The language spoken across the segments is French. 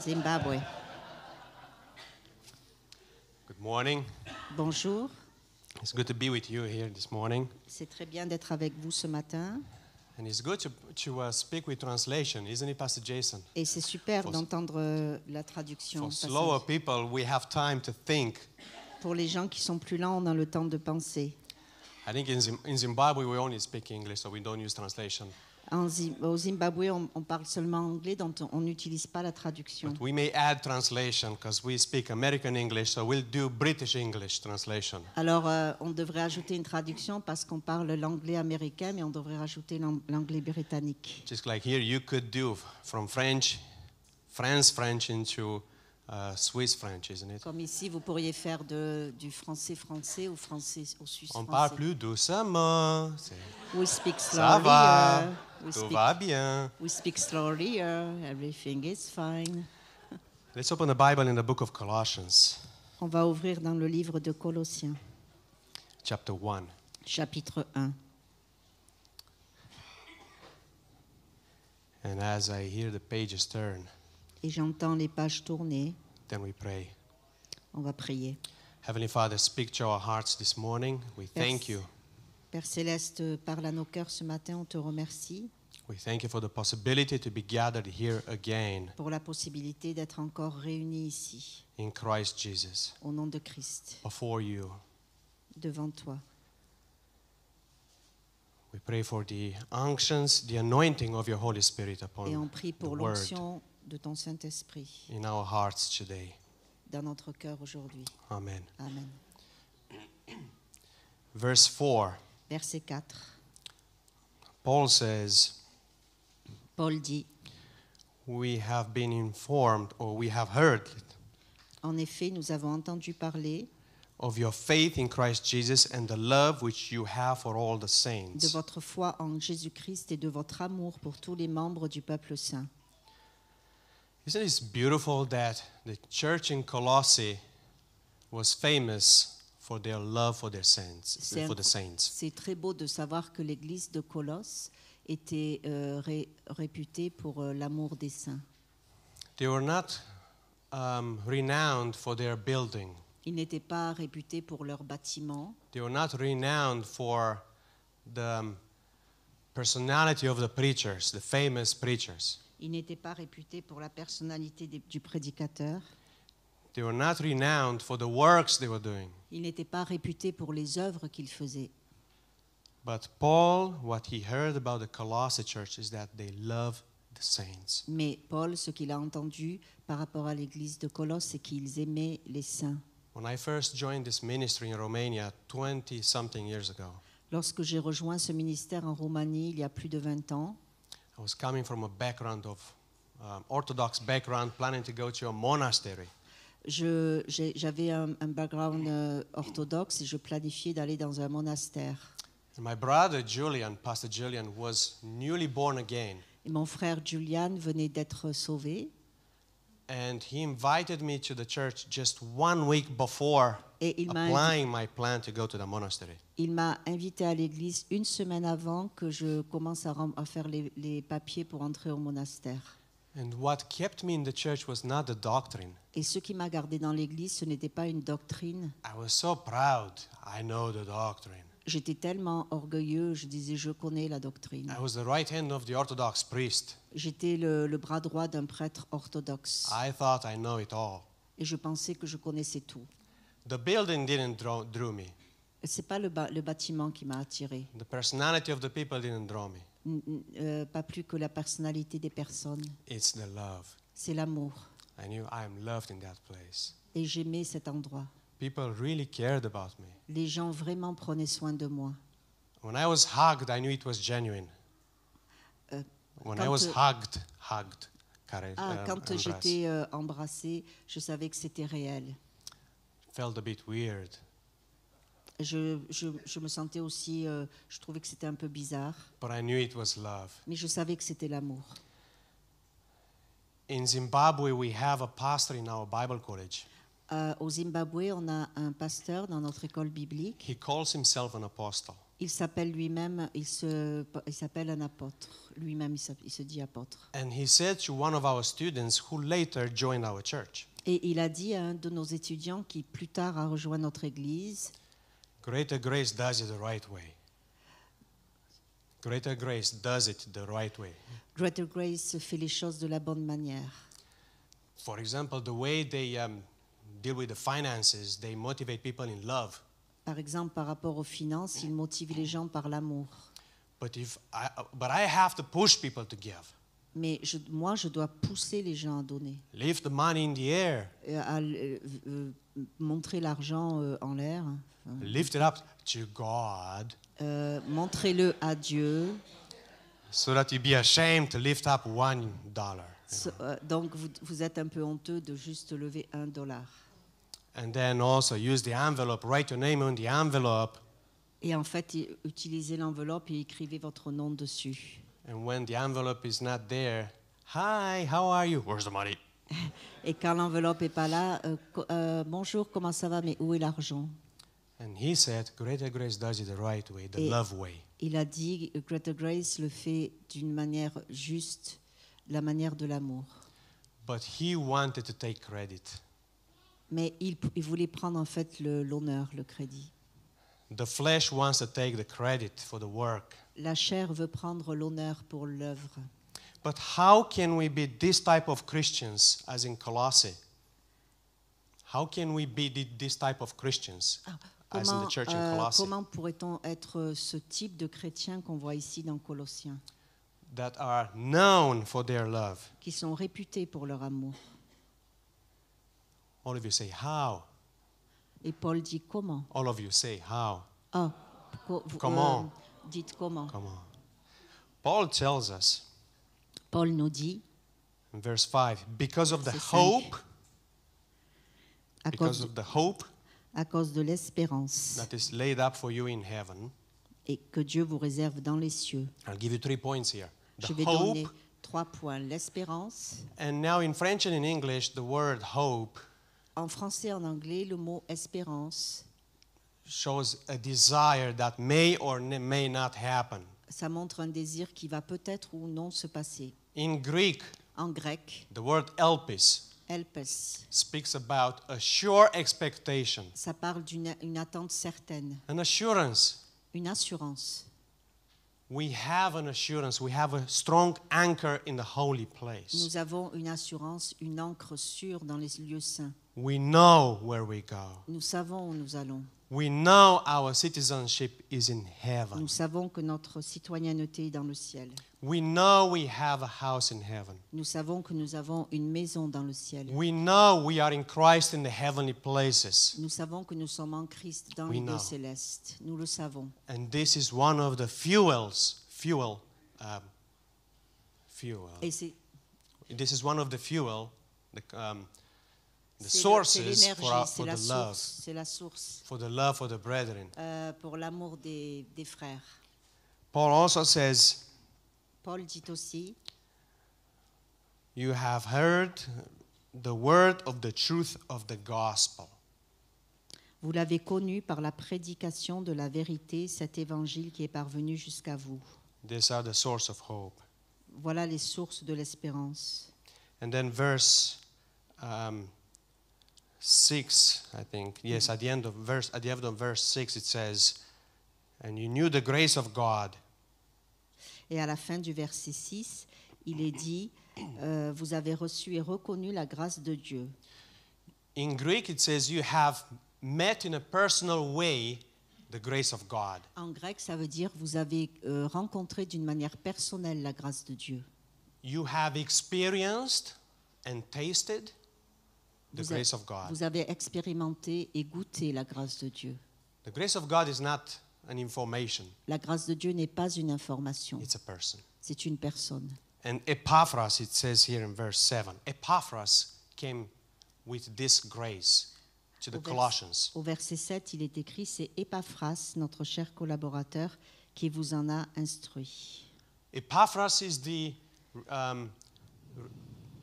Zimbabwe. Good morning. Bonjour. It's good to be with you here this morning. C'est très bien d'être avec vous ce matin. And it's good to, to uh, speak with translation, isn't it, Pastor Jason? Et c'est super d'entendre euh, la traduction. For slower people, we have time to think. Pour les gens qui sont plus lents, on a le temps de penser. I think in in, Zimbabwe we only speak English, so we don't use translation au Zimbabwe, on, parle seulement anglais, donc on n'utilise pas la traduction. Alors, on devrait ajouter une traduction parce qu'on parle l'anglais américain, mais on devrait rajouter l'anglais britannique. Just like here, you could do from French, France French into euh, Swiss French, isn't it? Comme ici, vous pourriez faire de, du français français au français au suisse. français. On parle plus doucement. We speak slowly. Ça va. Uh, tout speak, va bien. We speak slowly. Uh, everything is fine. Let's open the Bible in the book of Colossians. On va ouvrir dans le livre de Colossiens. Chapter 1. Chapitre 1. And as I hear the pages turn. Et j'entends les pages tourner. Then we pray. On va prier. Heavenly Father, speak to our hearts this morning. We Père, thank you. Père céleste, parle à nos cœurs ce matin, on te remercie. We thank you for the possibility to be gathered here again. Pour la possibilité d'être encore réunis ici. In Christ Jesus. Au nom de Christ. Before you. Devant toi. We pray for the unctions, the anointing of your Holy Spirit upon Et on prie pour de ton Saint-Esprit in our hearts today. dans notre cœur aujourd'hui. Amen. Amen. Verse 4. Verset 4. Paul says, Paul dit, We have been informed or we have heard. En effet, nous avons entendu parler of your faith in Christ Jesus and the love which you have for all the saints. de votre foi en Jésus-Christ et de votre amour pour tous les membres du peuple saint. Isn't it beautiful that the church in Colossae was famous for their love for their saints, for the saints? C'est très beau de savoir que l'église de Colosse était euh, ré, réputée pour euh, l'amour des saints. They were not um, renowned for their building. Ils n'étaient pas réputés pour leur bâtiment. They were not renowned for the um, personality of the preachers, the famous preachers. Il n'était pas réputé pour la personnalité des, du prédicateur. They were not renowned for the works they were doing. Il n'était pas réputé pour les œuvres qu'il faisait. But Paul, what he heard about the Colossae church is that they love the saints. Mais Paul, ce qu'il a entendu par rapport à l'église de Colosse, c'est qu'ils aimaient les saints. When I first joined this ministry in Romania 20 something years ago. Lorsque j'ai rejoint ce ministère en Roumanie il y a plus de 20 ans. I was coming from a background of um, Orthodox background, planning to go to a monastery. Je J'avais un, un, background euh, orthodoxe et je planifiais d'aller dans un monastère. And my brother Julian, Pastor Julian, was newly born again. Et mon frère Julian venait d'être sauvé. And he invited me to the church just one week before Et il m'a invité, à l'église une semaine avant que je commence à, faire les, papiers pour entrer au monastère. Et ce qui m'a gardé dans l'église, ce n'était pas une doctrine. J'étais tellement orgueilleux, je disais je connais la doctrine. J'étais le, bras droit d'un prêtre orthodoxe. Et je pensais que je connaissais tout. The building didn't draw, drew me. C'est pas le, le bâtiment qui m'a attiré. The personality of the people didn't draw me. N euh, pas plus que la personnalité des personnes. It's the love. C'est l'amour. I knew I am loved in that place. Et j'aimais cet endroit. People really cared about me. Les gens vraiment prenaient soin de moi. When I was hugged, I knew it was genuine. Euh, When I was euh, hugged, hugged. ah, um, quand j'étais euh, embrassé, je savais que c'était réel felt a bit weird. Je, je, je, me sentais aussi, euh, je trouvais que c'était un peu bizarre. But I knew it was love. Mais je savais que c'était l'amour. In Zimbabwe, we have a pastor in our Bible college. Euh, au Zimbabwe, on a un pasteur dans notre école biblique. He calls himself an apostle. Il s'appelle lui-même, il se, il s'appelle un apôtre. Lui-même, il, il se dit apôtre. And he said to one of our students, who later joined our church. Et il a dit à un de nos étudiants qui plus tard a rejoint notre église, Greater grace does it the right way. Greater grace does it the right way. Greater grace fait les choses de la bonne manière. For example, the way they um, deal with the finances, they motivate people in love. Par exemple, par rapport aux finances, ils motivent les gens par l'amour. But if I, but I have to push people to give. Mais je, moi, je dois pousser les gens à donner. Leave the money in the air. À, euh, euh, montrer l'argent euh, en l'air. Lift it up to God. Euh, montrez-le à Dieu. So that you be ashamed to lift up one dollar. So, euh, donc vous, vous, êtes un peu honteux de juste lever un dollar. And then also use the envelope. Write your name on the envelope. Et en fait, utilisez l'enveloppe et écrivez votre nom dessus. And when the envelope is not there, hi, how are you? Where's the money? Et quand l'enveloppe est pas là, euh, euh, bonjour, comment ça va, mais où est l'argent And he said, Greater Grace does it the right way, the Et love way. Il a dit, Greater Grace le fait d'une manière juste, la manière de l'amour. But he wanted to take credit. Mais il, il voulait prendre en fait le- l'honneur, le, crédit. The flesh wants to take the credit for the work la chair veut prendre l'honneur pour l'œuvre. But how can we be this type of Christians as in Colossae? How can we be this type of Christians ah, as in the church in euh, Colossae? comment pourrait-on être ce type de chrétiens qu'on voit ici dans Colossiens? That are known for their love. Qui sont réputés pour leur amour. All of you say how. Et Paul dit comment? All of you say how. Ah, comment? Euh, Dites comment. Comment? Paul tells us. Paul nous dit. verse 5, because of the hope. À because cause, of the hope. À cause de l'espérance. That is laid up for you in heaven. Et que Dieu vous réserve dans les cieux. I'll give you three points here. The Je vais hope, donner trois points. L'espérance. And now in French and in English, the word hope. En français et en anglais, le mot espérance. Ça montre un désir qui va peut-être ou non se passer. en grec, le word elpis, Ça parle d'une attente certaine. assurance. Une assurance. Nous avons une assurance, une ancre sûre dans les lieux saints. We know where we go. Nous savons où nous allons. We know our citizenship is in heaven. Nous savons que notre citoyenneté est dans le ciel. We know we have a house in heaven. Nous savons que nous avons une maison dans le ciel. We know we are in Christ in the heavenly places. Nous savons que nous sommes en Christ dans les lieux célestes. Nous le savons. And this is one of the fuels, fuel, um, fuel. Et This is one of the fuel, the, um, The sources for, our, for the love. C'est the source. For the love for the brethren. Euh, pour l'amour des, des frères. Paul also says. Paul dit aussi. You have heard the word of the truth of the gospel. Vous l'avez connu par la prédication de la vérité, cet évangile qui est parvenu jusqu'à vous. These are the source of hope. Voilà les sources de l'espérance. And then verse um, 6, I think. Yes, at the end of verse at the end of verse 6 it says, and you knew the grace of God. Et à la fin du verset 6, il est dit euh, vous avez reçu et reconnu la grâce de Dieu. In Greek it says you have met in a personal way the grace of God. En grec, ça veut dire vous avez euh, rencontré d'une manière personnelle la grâce de Dieu. You have experienced and tasted vous, grace of God. vous avez expérimenté et goûté la grâce de Dieu. The grace of God is not an information. La grâce de Dieu n'est pas une information. It's a person. C'est une personne. And Epaphras, it says here in verse 7, Epaphras came with this grace to the au vers, Colossians. Au verset 7, il est écrit, c'est Epaphras, notre cher collaborateur, qui vous en a instruit. Epaphras is the, um,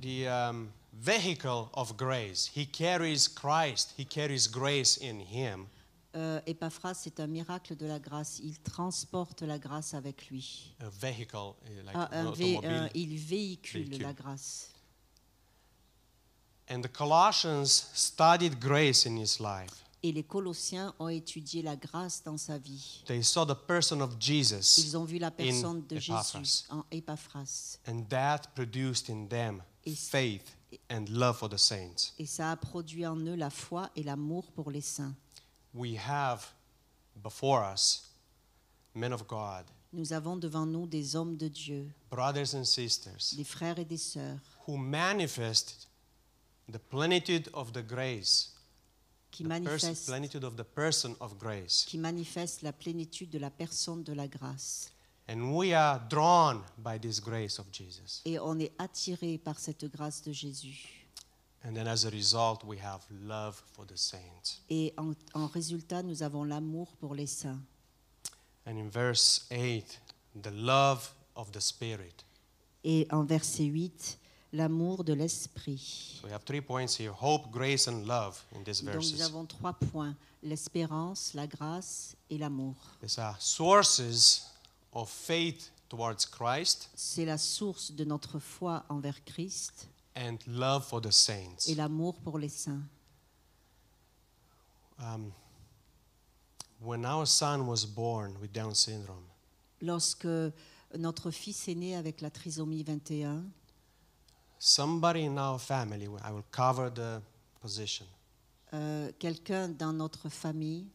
the um, vehicle of grace. He carries Christ. He carries grace in him. Euh, Epaphras, c'est un miracle de la grâce. Il transporte la grâce avec lui. A vehicle, eh, like ah, un vé un, il véhicule, véhicule la grâce. And the Colossians studied grace in his life. Et les Colossiens ont étudié la grâce dans sa vie. They saw the person of Jesus Ils ont vu la personne de Epaphras. Jésus en Epaphras. And that produced in them Et faith et ça a produit en eux la foi et l'amour pour les saints. We have before us men of God. Nous avons devant nous des hommes de Dieu. Brothers and sisters. Des frères et des sœurs. Who manifest the plenitude of the Qui manifestent grace. qui manifeste la plénitude de la personne de la grâce. Et on est attiré par cette grâce de Jésus. Et en, résultat, nous avons l'amour pour les saints. Et en verset 8, l'amour de l'esprit. nous avons trois points: l'espérance, la grâce et l'amour. These are sources of faith towards Christ. C'est la source de notre foi envers Christ. And love for the saints. Et l'amour pour les saints. Um, when our son was born with Down syndrome. Lorsque notre fils est né avec la trisomie 21. Somebody in our family, I will cover the position. Euh, Quelqu'un dans notre famille.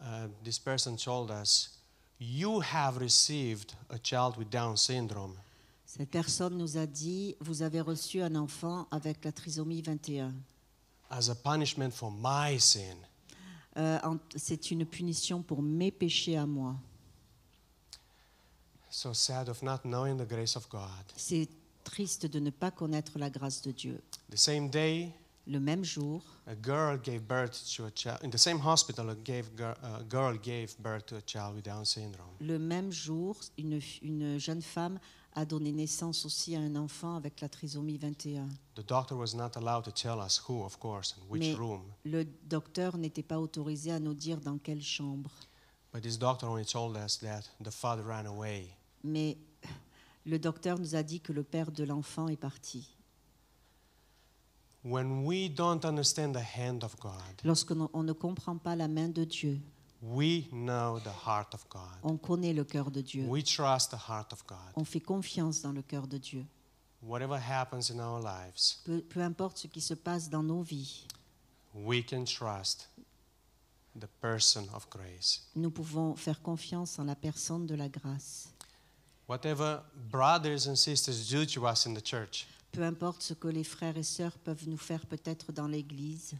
Uh, this person told us cette personne nous a dit, vous avez reçu un enfant avec la trisomie 21. As a punishment for my sin. Euh, c'est une punition pour mes péchés à moi. So sad of not knowing the grace of God. C'est triste de ne pas connaître la grâce de Dieu. The same day, le même jour. Le même jour, une, jeune femme a donné naissance aussi à un enfant avec la trisomie 21. le docteur n'était pas autorisé à nous dire dans quelle chambre. Mais le docteur nous a dit que le père de l'enfant est parti. When we don't understand the hand of God, Lorsqu'on ne comprend pas la main de Dieu, we know the heart of God. on connaît le cœur de Dieu. We trust the heart of God. On fait confiance dans le cœur de Dieu. Whatever happens in our lives, Peu, peu importe ce qui se passe dans nos vies, we can trust the person of grace. nous pouvons faire confiance en la personne de la grâce. Whatever brothers and sisters do to us in the church, peu importe ce que les frères et sœurs peuvent nous faire peut-être dans l'église,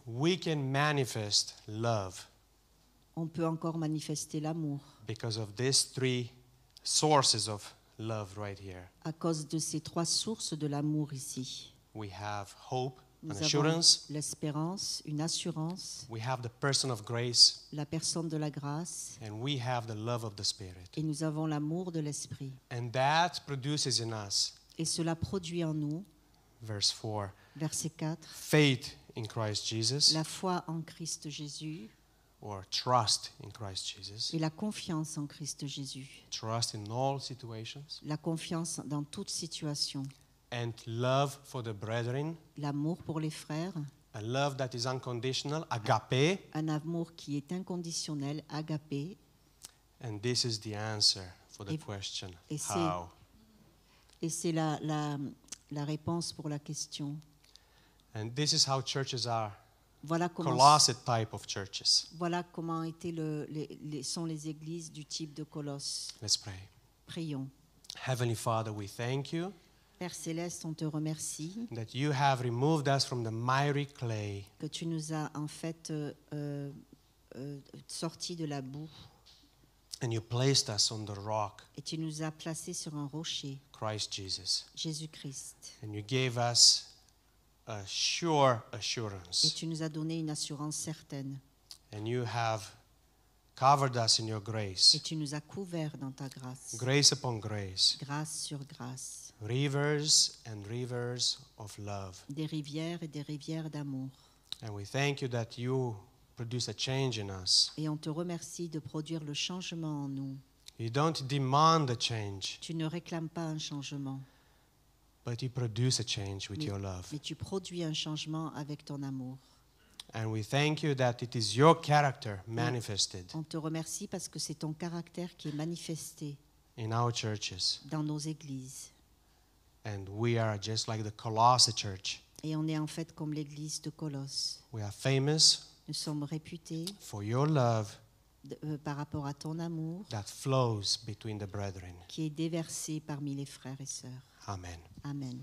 on peut encore manifester l'amour because of these three sources of love right here. à cause de ces trois sources de l'amour ici. We have hope, Nous avons l'espérance, une assurance, we have the person of grace, la personne de la grâce, and we have the love of the Spirit. et nous avons l'amour de l'esprit. And that produces in us Et cela produit en nous verse 4. Verset 4. Faith in Christ Jesus. La foi en Christ Jésus. Or trust in Christ Jesus. Et la confiance en Christ Jésus. Trust in all situations. La confiance dans toute situation. And love for the brethren. L'amour pour les frères. A love that is unconditional, agape. Un amour qui est inconditionnel, agapé. And this is the answer for the et, question. Et how? Et c'est la, la, la réponse pour la question. And this is how churches are. Voilà comment, type of churches. Voilà comment étaient le, les, les, sont les églises du type de Colosse. Let's pray. Prions. Heavenly Father, we thank you. Père céleste, on te remercie. That you have removed us from the miry clay. Que tu nous as en fait euh, euh, euh sortis de la boue. And you placed us on the rock, Et tu nous as placés sur un rocher, Christ Jesus. Jésus-Christ. And you gave us a sure Et assurance. tu nous as donné une assurance certaine. And you have covered us in your Et grace. tu nous as couverts dans ta grâce. Grace upon grace. Grâce sur grâce. Rivers and rivers of love. Des rivières et des rivières d'amour. And we thank you that you et on te remercie de produire le changement en nous. Tu ne réclames pas un changement. mais, tu produis un changement avec ton amour. Et On te remercie parce que c'est ton caractère qui est manifesté. Dans nos églises. Et on est en fait comme l'église de Colosse. Nous sommes famous nous sommes réputés euh, par rapport à ton amour qui est déversé parmi les frères et sœurs. Amen.